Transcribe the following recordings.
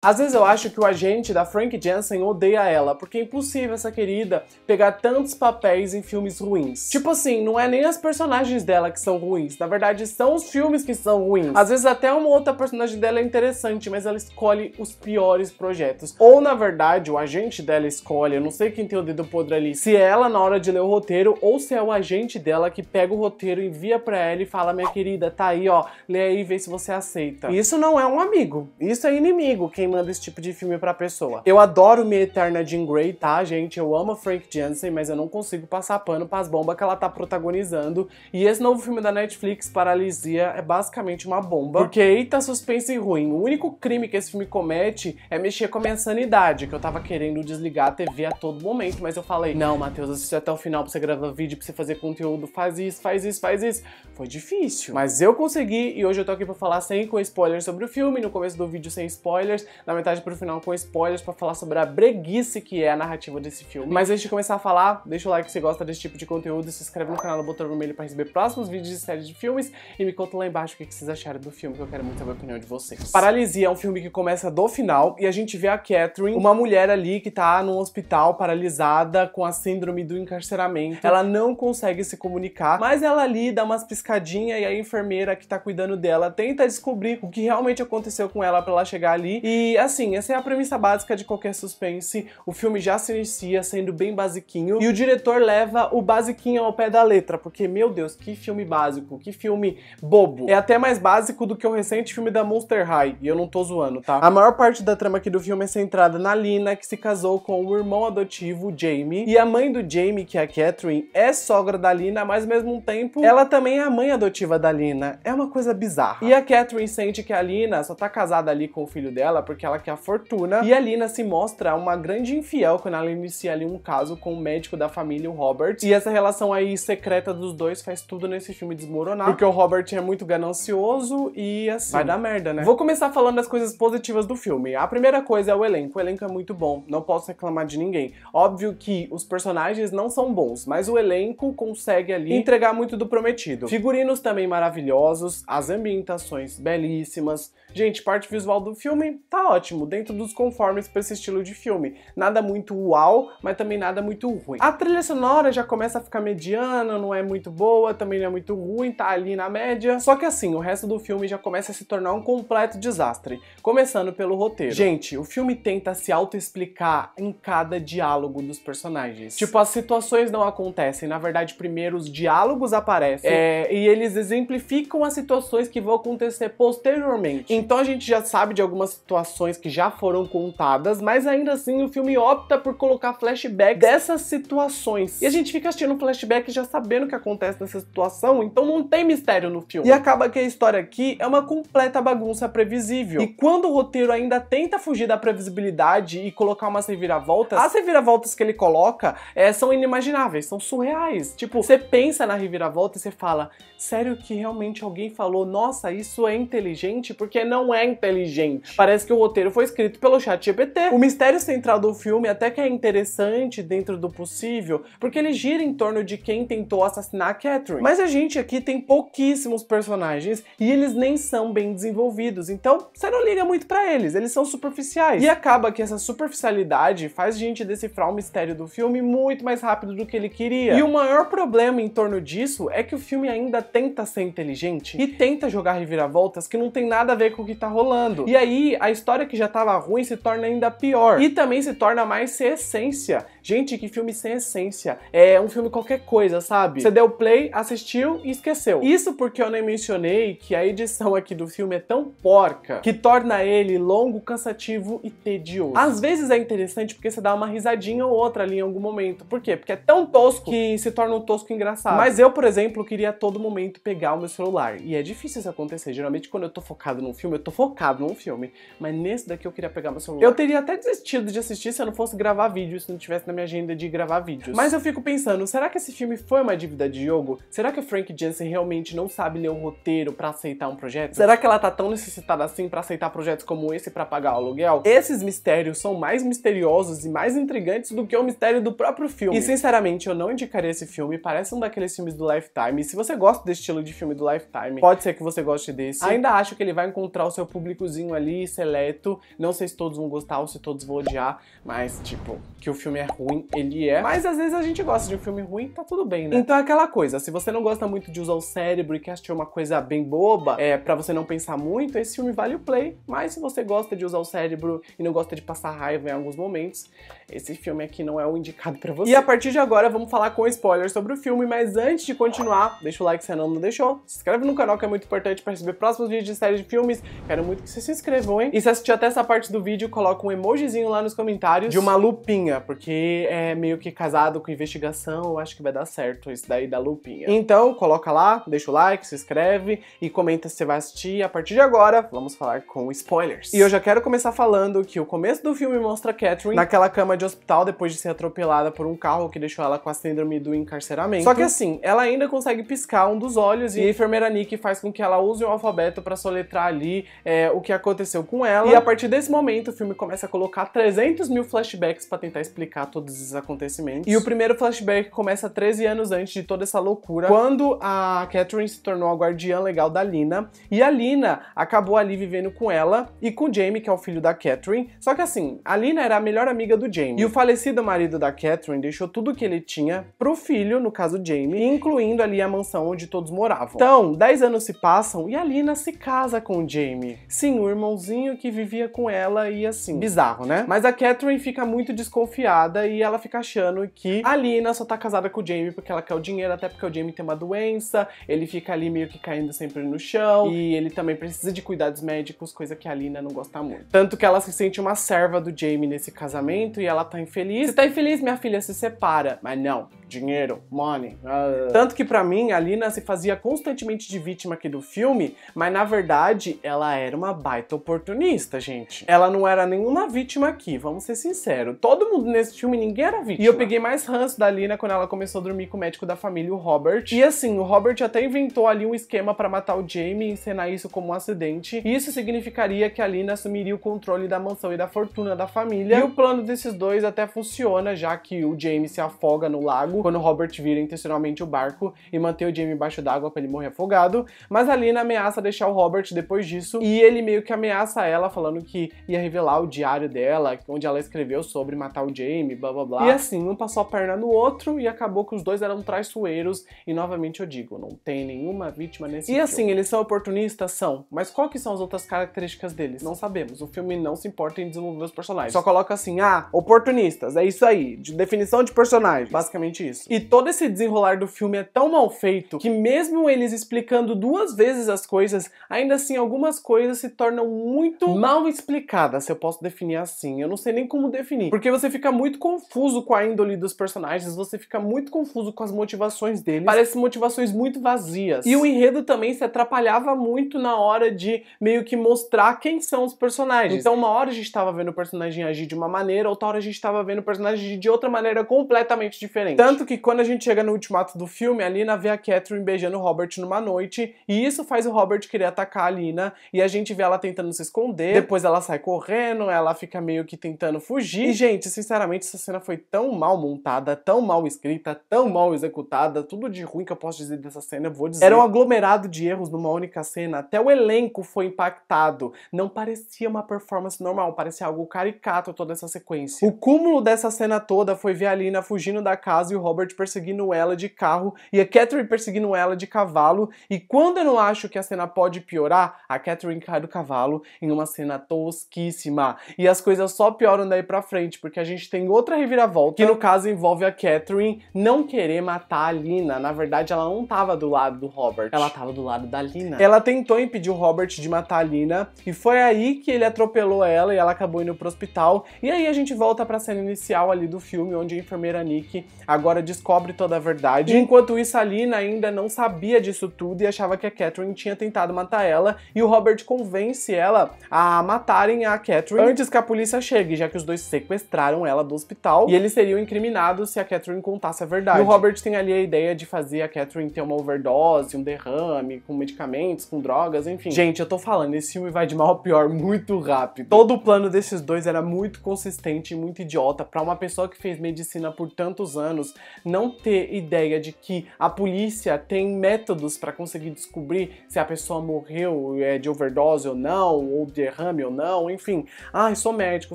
Às vezes eu acho que o agente da Frank Jensen odeia ela, porque é impossível essa querida pegar tantos papéis em filmes ruins. Tipo assim, não é nem as personagens dela que são ruins, na verdade são os filmes que são ruins. Às vezes até uma outra personagem dela é interessante, mas ela escolhe os piores projetos. Ou na verdade o agente dela escolhe, eu não sei quem tem o dedo podre ali, se é ela na hora de ler o roteiro ou se é o agente dela que pega o roteiro, envia pra ela e fala: minha querida, tá aí ó, lê aí e vê se você aceita. Isso não é um amigo, isso é inimigo. Quem manda esse tipo de filme pra pessoa. Eu adoro minha eterna Jean Grey, tá, gente? Eu amo a Frank Jansen, mas eu não consigo passar pano pras bombas que ela tá protagonizando. E esse novo filme da Netflix, Paralisia, é basicamente uma bomba. Porque eita, suspense ruim. O único crime que esse filme comete é mexer com a minha sanidade, que eu tava querendo desligar a TV a todo momento, mas eu falei, não, Matheus, assiste até o final pra você gravar vídeo, pra você fazer conteúdo, faz isso, faz isso, faz isso. Foi difícil, mas eu consegui e hoje eu tô aqui pra falar sem com spoilers sobre o filme, no começo do vídeo sem spoilers, na metade pro final com spoilers para falar sobre a breguice que é a narrativa desse filme. Mas antes de começar a falar, deixa o like se você gosta desse tipo de conteúdo, se inscreve no canal do Botão Vermelho para receber próximos vídeos de séries de filmes e me conta lá embaixo o que vocês acharam do filme, que eu quero muito saber a opinião de vocês. Paralisia é um filme que começa do final e a gente vê a Catherine, uma mulher ali que tá num hospital paralisada com a síndrome do encarceramento. Ela não consegue se comunicar, mas ela ali dá umas piscadinhas e a enfermeira que tá cuidando dela tenta descobrir o que realmente aconteceu com ela para ela chegar ali e e assim, essa é a premissa básica de qualquer suspense. O filme já se inicia sendo bem basiquinho e o diretor leva o basiquinho ao pé da letra, porque meu Deus, que filme básico, que filme bobo. É até mais básico do que o recente filme da Monster High, e eu não tô zoando, tá? A maior parte da trama aqui do filme é centrada na Lina, que se casou com o irmão adotivo, Jamie, e a mãe do Jamie, que é a Catherine, é sogra da Lina, mas ao mesmo tempo ela também é a mãe adotiva da Lina. É uma coisa bizarra. E a Catherine sente que a Lina só tá casada ali com o filho dela porque porque ela quer a fortuna. E a Lina se mostra uma grande infiel quando ela inicia ali um caso com o médico da família, o Robert. E essa relação aí secreta dos dois faz tudo nesse filme desmoronar, porque o Robert é muito ganancioso e assim. Vai dar merda, né? Vou começar falando das coisas positivas do filme. A primeira coisa é o elenco. O elenco é muito bom, não posso reclamar de ninguém. Óbvio que os personagens não são bons, mas o elenco consegue ali entregar muito do prometido. Figurinos também maravilhosos, as ambientações belíssimas. Gente, parte visual do filme tá ótimo, dentro dos conformes para esse estilo de filme. Nada muito uau, mas também nada muito ruim. A trilha sonora já começa a ficar mediana, não é muito boa, também não é muito ruim, tá ali na média. Só que assim, o resto do filme já começa a se tornar um completo desastre, começando pelo roteiro. Gente, o filme tenta se autoexplicar em cada diálogo dos personagens. Tipo, as situações não acontecem, na verdade, primeiro os diálogos aparecem é, é e eles exemplificam as situações que vão acontecer posteriormente. Então a gente já sabe de algumas situações situações que já foram contadas, mas ainda assim o filme opta por colocar flashbacks dessas situações. E a gente fica assistindo um flashback já sabendo o que acontece nessa situação, então não tem mistério no filme. E acaba que a história aqui é uma completa bagunça previsível. E quando o roteiro ainda tenta fugir da previsibilidade e colocar umas reviravoltas, as reviravoltas que ele coloca é, são inimagináveis, são surreais. Tipo, você pensa na reviravolta e você fala, sério que realmente alguém falou, nossa, isso é inteligente? Porque não é inteligente. Parece que o roteiro foi escrito pelo ChatGPT. É. O mistério central do filme até que é interessante dentro do possível, porque ele gira em torno de quem tentou assassinar a Catherine. Mas a gente aqui tem pouquíssimos personagens e eles nem são bem desenvolvidos, então você não liga muito para eles, eles são superficiais. E acaba que essa superficialidade faz a gente decifrar o mistério do filme muito mais rápido do que ele queria. E o maior problema em torno disso é que o filme ainda tenta ser inteligente e tenta jogar reviravoltas que não tem nada a ver com o que tá rolando. E aí a história história que já estava ruim se torna ainda pior e também se torna mais sem essência. Gente, que filme sem essência. É um filme qualquer coisa, sabe? Você deu play, assistiu e esqueceu. Isso porque eu nem mencionei que a edição aqui do filme é tão porca que torna ele longo, cansativo e tedioso. Às vezes é interessante porque você dá uma risadinha ou outra ali em algum momento. Por quê? Porque é tão tosco que se torna um tosco engraçado. Mas eu, por exemplo, queria a todo momento pegar o meu celular. E é difícil isso acontecer. Geralmente, quando eu tô focado num filme, eu tô focado num filme. Mas nesse daqui eu queria pegar meu celular. Eu teria até desistido de assistir se eu não fosse gravar vídeo, se não tivesse na minha agenda de gravar vídeos. Mas eu fico pensando, será que esse filme foi uma dívida de jogo? Será que o Frank Jensen realmente não sabe ler o roteiro para aceitar um projeto? Será que ela tá tão necessitada assim para aceitar projetos como esse para pagar o aluguel? Esses mistérios são mais misteriosos e mais intrigantes do que o mistério do próprio filme. E sinceramente, eu não indicaria esse filme, parece um daqueles filmes do Lifetime. E se você gosta desse estilo de filme do Lifetime, pode ser que você goste desse. Ainda acho que ele vai encontrar o seu públicozinho ali, seleto. Não sei se todos vão gostar ou se todos vão odiar, mas tipo, que o filme é ruim ele é, mas às vezes a gente gosta de um filme ruim, tá tudo bem, né? Então é aquela coisa, se você não gosta muito de usar o cérebro e quer assistir uma coisa bem boba, é para você não pensar muito, esse filme vale o play, mas se você gosta de usar o cérebro e não gosta de passar raiva em alguns momentos, esse filme aqui não é o indicado para você. E a partir de agora vamos falar com spoilers sobre o filme, mas antes de continuar, deixa o like se não, não deixou, se inscreve no canal que é muito importante para receber próximos vídeos de séries de filmes, quero muito que você se inscrevam, hein? E se assistiu até essa parte do vídeo, coloca um emojizinho lá nos comentários de uma lupinha, porque é meio que casado com investigação, eu acho que vai dar certo isso daí da lupinha. Então, coloca lá, deixa o like, se inscreve e comenta se você vai assistir. A partir de agora, vamos falar com spoilers. E eu já quero começar falando que o começo do filme mostra Catherine naquela cama de hospital depois de ser atropelada por um carro que deixou ela com a síndrome do encarceramento. Só que assim, ela ainda consegue piscar um dos olhos e a enfermeira Nick faz com que ela use um alfabeto para soletrar ali é, o que aconteceu com ela. E a partir desse momento, o filme começa a colocar 300 mil flashbacks para tentar explicar tudo todos tipo, esses acontecimentos. E o primeiro flashback começa 13 anos antes de toda essa loucura, quando a Catherine se tornou a guardiã legal da Lina, e a Lina acabou ali vivendo com ela e com o Jamie, que é o filho da Catherine. Só que assim, a Lina era a melhor amiga do Jamie. E o falecido marido da Catherine deixou tudo que ele tinha pro filho, no caso Jamie, incluindo ali a mansão onde todos moravam. Então, 10 anos se passam e a Lina se casa com o Jamie. Sim, o irmãozinho que vivia com ela e assim, bizarro, né? Mas a Catherine fica muito desconfiada e ela fica achando que a Lina só tá casada com o Jamie porque ela quer o dinheiro, até porque o Jamie tem uma doença, ele fica ali meio que caindo sempre no chão e ele também precisa de cuidados médicos, coisa que a Lina não gosta muito. Tanto que ela se sente uma serva do Jamie nesse casamento e ela tá infeliz. Se tá infeliz, minha filha se separa. Mas não, dinheiro, money. Uh. Tanto que para mim a Lina se fazia constantemente de vítima aqui do filme, mas na verdade ela era uma baita oportunista, gente. Ela não era nenhuma vítima aqui, vamos ser sinceros. Todo mundo nesse filme, ninguém era vítima. E eu peguei mais ranço da Lina quando ela começou a dormir com o médico da família, o Robert. E assim, o Robert até inventou ali um esquema para matar o Jamie e encenar isso como um acidente. E isso significaria que a Lina assumiria o controle da mansão e da fortuna da família. E o plano desses dois até funciona, já que o Jamie se afoga no lago barco, quando Robert vira intencionalmente o barco e manter o Jamie embaixo d'água para ele morrer afogado, mas a Lina ameaça deixar o Robert depois disso e ele meio que ameaça ela falando que ia revelar o diário dela, onde ela escreveu sobre matar o Jamie, blá blá blá. E assim, um passou a perna no outro e acabou que os dois eram traiçoeiros e novamente eu digo, não tem nenhuma vítima nesse E filme. assim, eles são oportunistas? São. Mas qual que são as outras características deles? Não sabemos. O filme não se importa em desenvolver os personagens. Só coloca assim, ah, oportunistas, é isso aí. De definição de personagem. Basicamente isso. E todo esse desenrolar do filme é tão mal feito que, mesmo eles explicando duas vezes as coisas, ainda assim algumas coisas se tornam muito mal explicadas, se eu posso definir assim. Eu não sei nem como definir. Porque você fica muito confuso com a índole dos personagens, você fica muito confuso com as motivações deles. Parecem motivações muito vazias. E o enredo também se atrapalhava muito na hora de meio que mostrar quem são os personagens. Então, uma hora a gente estava vendo o personagem agir de uma maneira, outra hora a gente estava vendo o personagem agir de outra maneira completamente diferente. Tanto tanto que quando a gente chega no ultimato do filme, a Lina vê a Catherine beijando o Robert numa noite, e isso faz o Robert querer atacar a Lina, e a gente vê ela tentando se esconder, depois ela sai correndo, ela fica meio que tentando fugir. E, gente, sinceramente, essa cena foi tão mal montada, tão mal escrita, tão mal executada, tudo de ruim que eu posso dizer dessa cena, eu vou dizer. Era um aglomerado de erros numa única cena, até o elenco foi impactado. Não parecia uma performance normal, parecia algo caricato toda essa sequência. O cúmulo dessa cena toda foi ver a Lina fugindo da casa e o Robert perseguindo ela de carro e a Catherine perseguindo ela de cavalo. E quando eu não acho que a cena pode piorar, a Catherine cai do cavalo em uma cena tosquíssima. E as coisas só pioram daí pra frente, porque a gente tem outra reviravolta, que no caso envolve a Catherine não querer matar a Lina. Na verdade, ela não tava do lado do Robert. Ela tava do lado da Lina. Ela tentou impedir o Robert de matar a Lina, e foi aí que ele atropelou ela e ela acabou indo pro hospital. E aí a gente volta pra cena inicial ali do filme, onde a enfermeira Nick agora descobre toda a verdade. Enquanto isso, a Lina ainda não sabia disso tudo e achava que a Catherine tinha tentado matar ela, e o Robert convence ela a matarem a Catherine antes que a polícia chegue, já que os dois sequestraram ela do hospital e eles seriam incriminados se a Catherine contasse a verdade. E o Robert tem ali a ideia de fazer a Catherine ter uma overdose, um derrame, com medicamentos, com drogas, enfim. Gente, eu tô falando, esse filme vai de mal a pior muito rápido. Todo o plano desses dois era muito consistente e muito idiota para uma pessoa que fez medicina por tantos anos não ter ideia de que a polícia tem métodos para conseguir descobrir se a pessoa morreu é, de overdose ou não, ou derrame ou não, enfim. Ah, sou médico,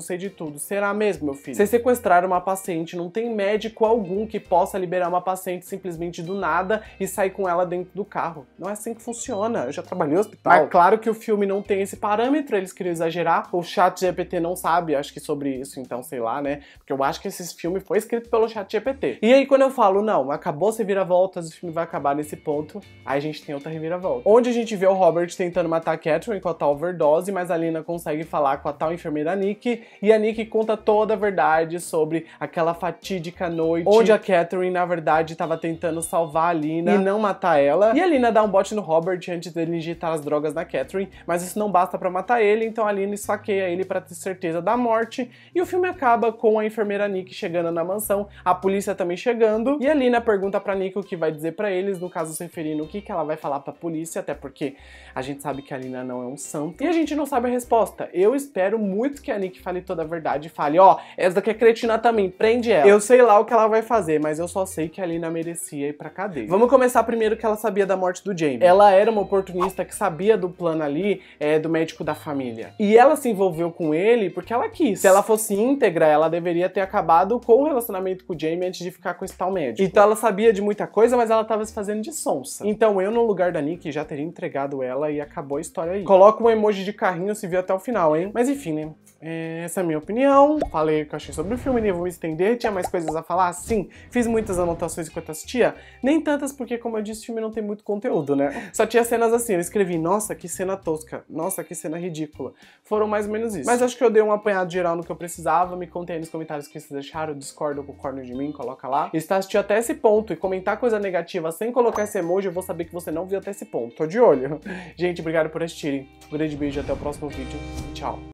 sei de tudo. Será mesmo, meu filho? se sequestrar uma paciente, não tem médico algum que possa liberar uma paciente simplesmente do nada e sair com ela dentro do carro. Não é assim que funciona. Eu já trabalhei no hospital. Mas claro que o filme não tem esse parâmetro, eles queriam exagerar. O chat GPT não sabe, acho que sobre isso, então sei lá, né? Porque eu acho que esse filme foi escrito pelo chat GPT. E aí quando eu falo, não, acabou sem viravoltas, o filme vai acabar nesse ponto, aí a gente tem outra reviravolta. Onde a gente vê o Robert tentando matar a Catherine com a tal overdose, mas a Lina consegue falar com a tal enfermeira Nick, e a Nick conta toda a verdade sobre aquela fatídica noite, onde a Catherine, na verdade, estava tentando salvar a Lina e não matar ela. E a Lina dá um bote no Robert antes dele injetar as drogas na Catherine, mas isso não basta para matar ele, então a Lina esfaqueia ele para ter certeza da morte, e o filme acaba com a enfermeira Nick chegando na mansão, a polícia também chegando. E ali na pergunta para Nico que vai dizer para eles, no caso Seferino, o que, que ela vai falar para a polícia, até porque a gente sabe que a Lina não é um santo. E a gente não sabe a resposta. Eu espero muito que a Nick fale toda a verdade e fale, ó, oh, essa daqui é cretina também, prende ela. Eu sei lá o que ela vai fazer, mas eu só sei que a Lina merecia ir pra cadeia. Vamos começar primeiro que ela sabia da morte do Jamie. Ela era uma oportunista que sabia do plano ali, é, do médico da família. E ela se envolveu com ele porque ela quis. Se ela fosse íntegra, ela deveria ter acabado com o relacionamento com o Jamie antes de ficar ficar com esse tal médico. Então ela sabia de muita coisa, mas ela tava se fazendo de sonsa. Então eu, no lugar da Nick, já teria entregado ela e acabou a história aí. Coloca um emoji de carrinho se viu até o final, hein? Mas enfim, né? É, essa é a minha opinião. Falei o que eu achei sobre o filme, nem vou estender. Tinha mais coisas a falar? Sim. Fiz muitas anotações enquanto assistia. Nem tantas, porque, como eu disse, o filme não tem muito conteúdo, né? Só tinha cenas assim. Eu escrevi, nossa, que cena tosca. Nossa, que cena ridícula. Foram mais ou menos isso. Mas acho que eu dei um apanhado geral no que eu precisava. Me contem aí nos comentários que vocês acharam. Discorda o concordam de mim, coloca lá. E se tá assistindo até esse ponto e comentar coisa negativa sem colocar esse emoji, eu vou saber que você não viu até esse ponto. Tô de olho. Gente, obrigado por assistirem. Um grande beijo até o próximo vídeo. Tchau.